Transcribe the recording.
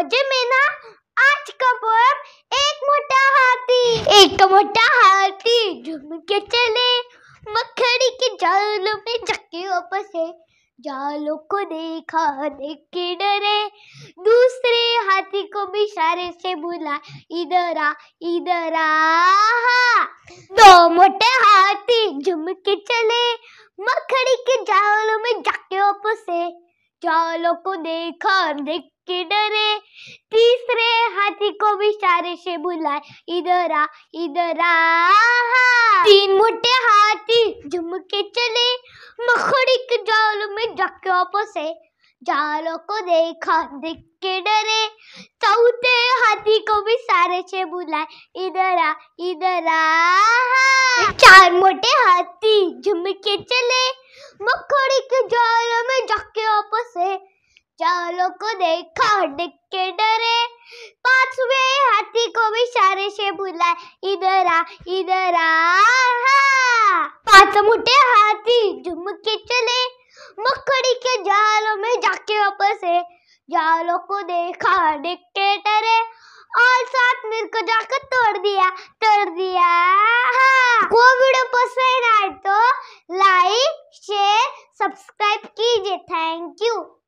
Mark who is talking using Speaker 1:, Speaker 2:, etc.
Speaker 1: मजे में ना आज का पोएम एक मोटा हाथी एक मोटा हाथी झूम के चले मखड़ी के जालों में चक्के है जालों को देखा देख के डरे दूसरे हाथी को भी इशारे से बोला इधर आ इधर आ दो मोटे हाथी झुम के चले मखड़ी के जालों में जाके वापस है जालों को देखा देख के डरे तीसरे हाथी को भी इशारे से बुलाए इधर आ इधर आ तीन मोटे हाथी झुम के चले मखड़ी के जाल में जाके वापस है जालों को देखा देख के डरे चौथे हाथी को भी सारे से बुलाए इधर आ इधर आ चार मोटे हाथी झुम के चले मखड़ी के जाल में जाके वापस है को देखा हड्डी के डरे पांचवे हाथी को भी सारे से बुलाए इधर आ इधर आ पांच मुठे हाथी झुम के चले मकड़ी के जालों में जाके वापस है जालों को देखा हड्डी के डरे और साथ मिलकर जाकर तोड़ दिया तोड़ दिया को वीडियो पसंद आए तो लाइक शेयर सब्सक्राइब कीजिए थैंक यू